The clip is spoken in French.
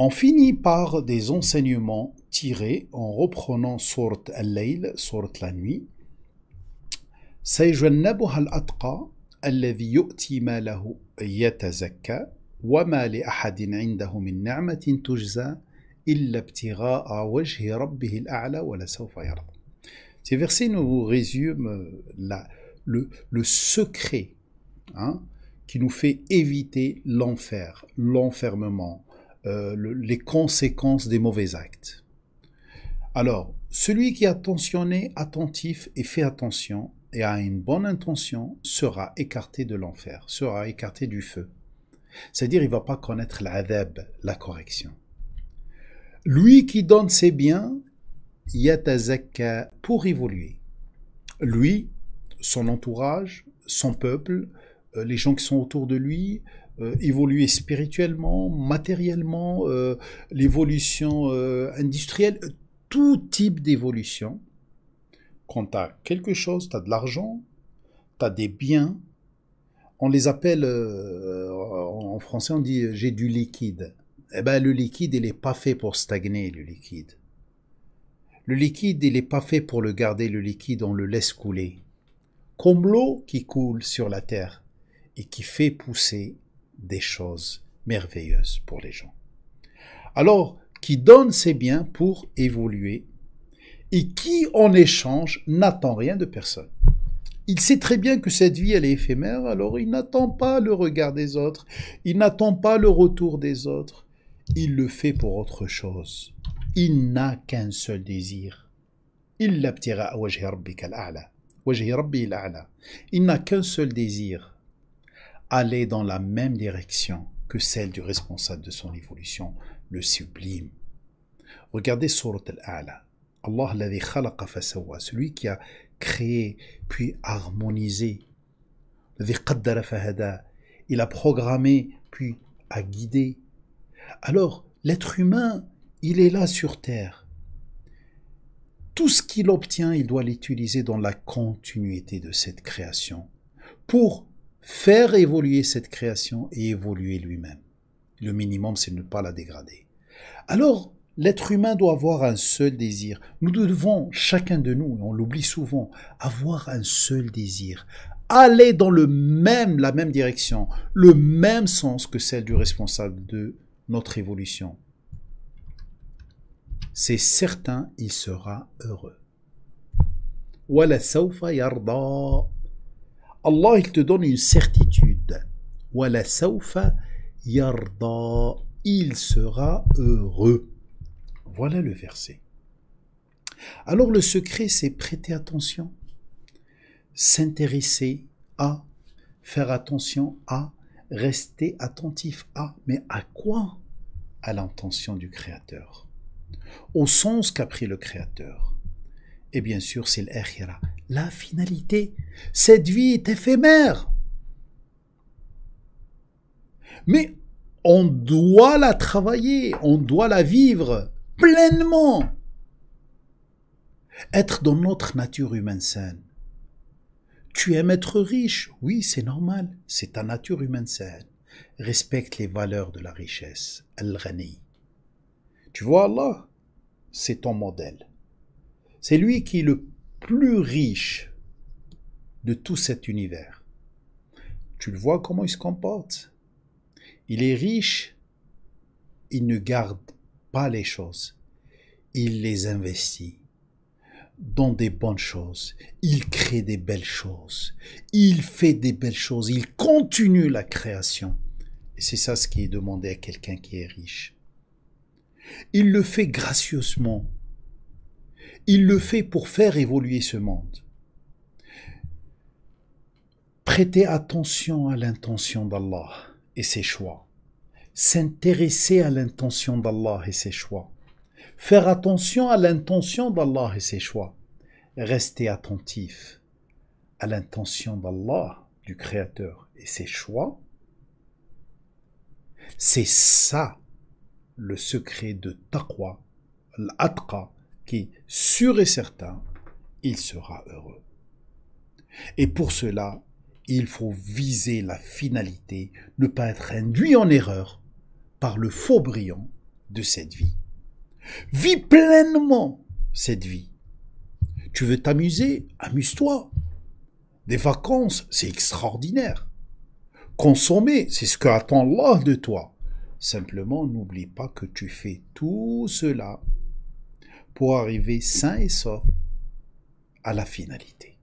On finit par des enseignements tirés en reprenant sort al-Layl, la nuit. Ces versets nous résument le, secret hein, qui nous fait éviter l'enfer, l'enfermement, euh, les conséquences des mauvais actes. Alors, celui qui est attentionné, attentif et fait attention et a une bonne intention sera écarté de l'enfer, sera écarté du feu. C'est-à-dire, il ne va pas connaître l'adab, la correction. Lui qui donne ses biens, yatazaka pour évoluer. Lui, son entourage, son peuple, euh, les gens qui sont autour de lui, euh, évoluer spirituellement, matériellement, euh, l'évolution euh, industrielle, tout type d'évolution. Quand tu as quelque chose, tu as de l'argent, tu as des biens, on les appelle, en français on dit j'ai du liquide. Eh ben, le liquide, il n'est pas fait pour stagner, le liquide. Le liquide, il n'est pas fait pour le garder, le liquide, on le laisse couler. Comme l'eau qui coule sur la terre et qui fait pousser des choses merveilleuses pour les gens. Alors, qui donne ses biens pour évoluer et qui, en échange, n'attend rien de personne. Il sait très bien que cette vie, elle est éphémère, alors il n'attend pas le regard des autres, il n'attend pas le retour des autres, il le fait pour autre chose. Il n'a qu'un seul désir. Il n'a qu'un seul désir aller dans la même direction que celle du responsable de son évolution, le sublime. Regardez Surat al-A'la. Allah l'avait khalaqa fasawa, celui qui a créé puis harmonisé. Il a programmé puis a guidé. Alors, l'être humain, il est là sur terre. Tout ce qu'il obtient, il doit l'utiliser dans la continuité de cette création pour faire évoluer cette création et évoluer lui-même. Le minimum, c'est ne pas la dégrader. Alors, l'être humain doit avoir un seul désir. Nous devons, chacun de nous, on l'oublie souvent, avoir un seul désir. Aller dans le même, la même direction, le même sens que celle du responsable de notre évolution. C'est certain, il sera heureux. Allah, il te donne une certitude. Wala saufa yarda. Il sera heureux. Voilà le verset. Alors le secret, c'est prêter attention, s'intéresser à, faire attention à, rester attentif à. Mais à quoi À l'intention du Créateur, au sens qu'a pris le Créateur et bien sûr, c'est l'akhira, la finalité. Cette vie est éphémère. Mais on doit la travailler, on doit la vivre pleinement. Être dans notre nature humaine saine. Tu aimes être riche, oui, c'est normal, c'est ta nature humaine saine. Respecte les valeurs de la richesse, Al-Ghani. Tu vois Allah, c'est ton modèle. C'est lui qui est le plus riche de tout cet univers. Tu le vois comment il se comporte. Il est riche, il ne garde pas les choses, il les investit dans des bonnes choses, il crée des belles choses, il fait des belles choses, il continue la création. Et c'est ça ce qui est demandé à quelqu'un qui est riche. Il le fait gracieusement, il le fait pour faire évoluer ce monde. Prêtez attention à l'intention d'Allah et ses choix. S'intéresser à l'intention d'Allah et ses choix. Faire attention à l'intention d'Allah et ses choix. Rester attentif à l'intention d'Allah, du Créateur, et ses choix. C'est ça le secret de taqwa, l'atqa, qui, sûr et certain, il sera heureux. Et pour cela, il faut viser la finalité, ne pas être induit en erreur par le faux brillant de cette vie. Vis pleinement cette vie. Tu veux t'amuser, amuse-toi. Des vacances, c'est extraordinaire. Consommer, c'est ce que attend Allah de toi. Simplement, n'oublie pas que tu fais tout cela pour arriver sain et sauf à la finalité.